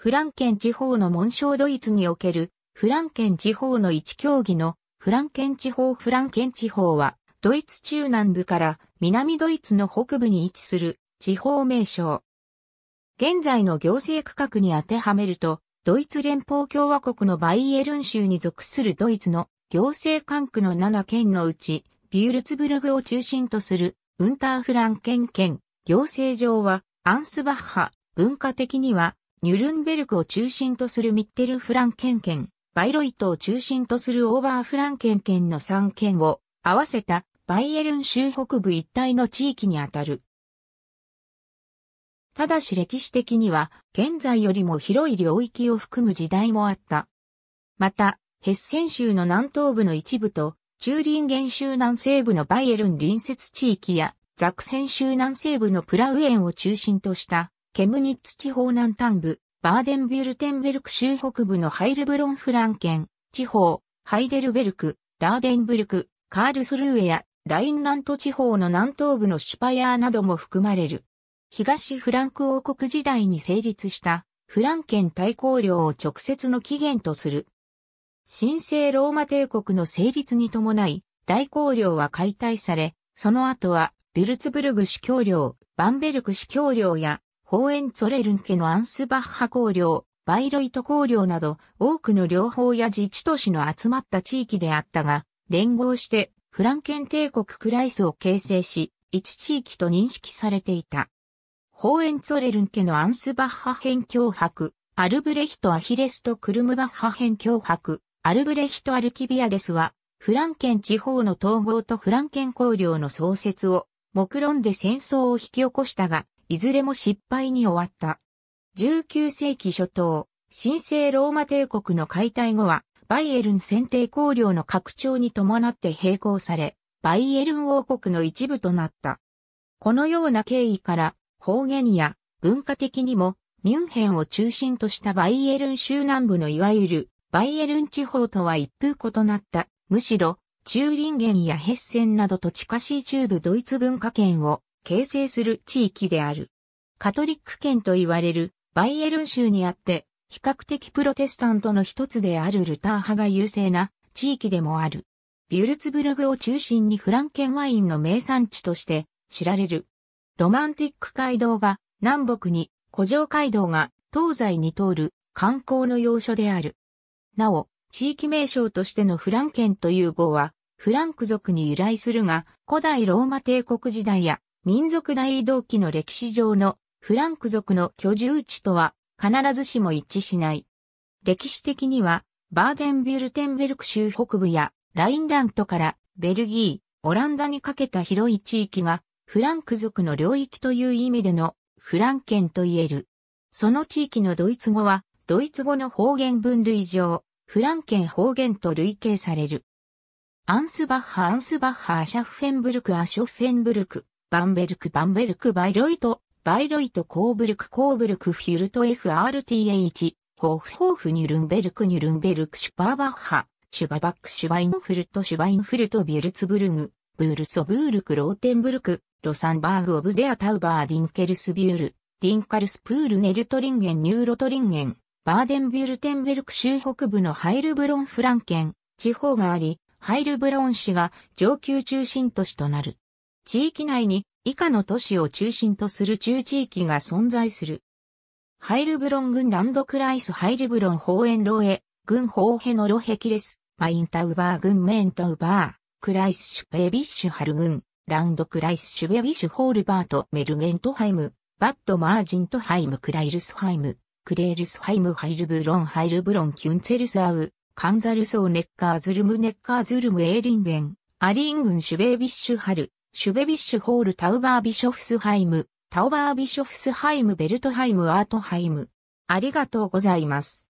フランケン地方の紋章ドイツにおける、フランケン地方の一競技の、フランケン地方フランケン地方は、ドイツ中南部から南ドイツの北部に位置する地方名称。現在の行政区画に当てはめると、ドイツ連邦共和国のバイエルン州に属するドイツの行政管区の7県のうち、ビュールツブルグを中心とするウンターフランケン県、行政上はアンスバッハ、文化的にはニュルンベルクを中心とするミッテルフランケン県、バイロイトを中心とするオーバーフランケン県の3県を合わせたバイエルン州北部一帯の地域にあたる。ただし歴史的には現在よりも広い領域を含む時代もあった。また、ヘッセン州の南東部の一部と、チューリンゲン州南西部のバイエルン隣接地域や、ザクセン州南西部のプラウエンを中心としたケムニッツ地方南端部、バーデンビュルテンベルク州北部のハイルブロンフランケン、地方、ハイデルベルク、ラーデンブルク、カールスルーエや、ラインラント地方の南東部のシュパヤーなども含まれる。東フランク王国時代に成立したフランケン大公領を直接の起源とする。神聖ローマ帝国の成立に伴い、大公領は解体され、その後はビルツブルグ司教領、バンベルク司教領やホーエンツォレルン家のアンスバッハ公領、バイロイト公領など多くの領邦や自治都市の集まった地域であったが、連合してフランケン帝国クライスを形成し、一地域と認識されていた。ホーエンツォレルン家のアンスバッハ編脅博、アルブレヒト・アヒレスト・クルムバッハ編脅博、アルブレヒト・アルキビアデスは、フランケン地方の統合とフランケン公領の創設を、目論んで戦争を引き起こしたが、いずれも失敗に終わった。19世紀初頭、神聖ローマ帝国の解体後は、バイエルン選定公領の拡張に伴って並行され、バイエルン王国の一部となった。このような経緯から、方言や文化的にも、ミュンヘンを中心としたバイエルン州南部のいわゆるバイエルン地方とは一風異なった、むしろ、チューリンゲンやヘッセンなどと近しい中部ドイツ文化圏を形成する地域である。カトリック圏と言われるバイエルン州にあって、比較的プロテスタントの一つであるルター派が優勢な地域でもある。ビュルツブルグを中心にフランケンワインの名産地として知られる。ロマンティック街道が南北に、古城街道が東西に通る観光の要所である。なお、地域名称としてのフランケンという語は、フランク族に由来するが、古代ローマ帝国時代や民族大移動期の歴史上のフランク族の居住地とは必ずしも一致しない。歴史的にはバーデンビュルテンベルク州北部やラインラントからベルギー、オランダにかけた広い地域がフランク族の領域という意味でのフランケンと言える。その地域のドイツ語はドイツ語の方言分類上、フランケン方言と類型される。アンスバッハ、アンスバッハ、アシャフフェンブルク、アショフェンブルク、バンベルク、バンベルク、バイロイト、バイロイト、コーブルク、コーブルク、フュルト、FRTH、ホーフ、ホーフ、ニュルンベルク、ニュルンベルク、シュパーバッハ、シュババック、シュバインフルト、シュバインフルト、ビュルツブルグ、ブールツオブールク、ローテンブルク、ロサンバーグ、オブデア、タウバー、ディンケルスビュール、ディンカルスプール、ネルトリンゲン、ニューロトリンゲン、バーデンビュルテンベルク州北部のハイルブロンフランケン、地方があり、ハイルブロン市が上級中心都市となる。地域内に以下の都市を中心とする中地域が存在する。ハイルブロン郡ランドクライスハイルブロン方園ロエ、郡方ヘノロヘキレス、マインタウバー郡メンタウバー、クライスシュベビッシュハル郡、ランドクライスシュベビッシュホールバートメルゲントハイム、バットマージントハイムクライルスハイム、クレールスハイムハイルブロンハイルブロンキュンツェルアウ、カンザルソーネッカーズルムネッカーズルムエーリンゲン、アリン郡シュベービッシュハル、シュベビッシュホールタウバービショフスハイム、タウバービショフスハイムベルトハイムアートハイム。ありがとうございます。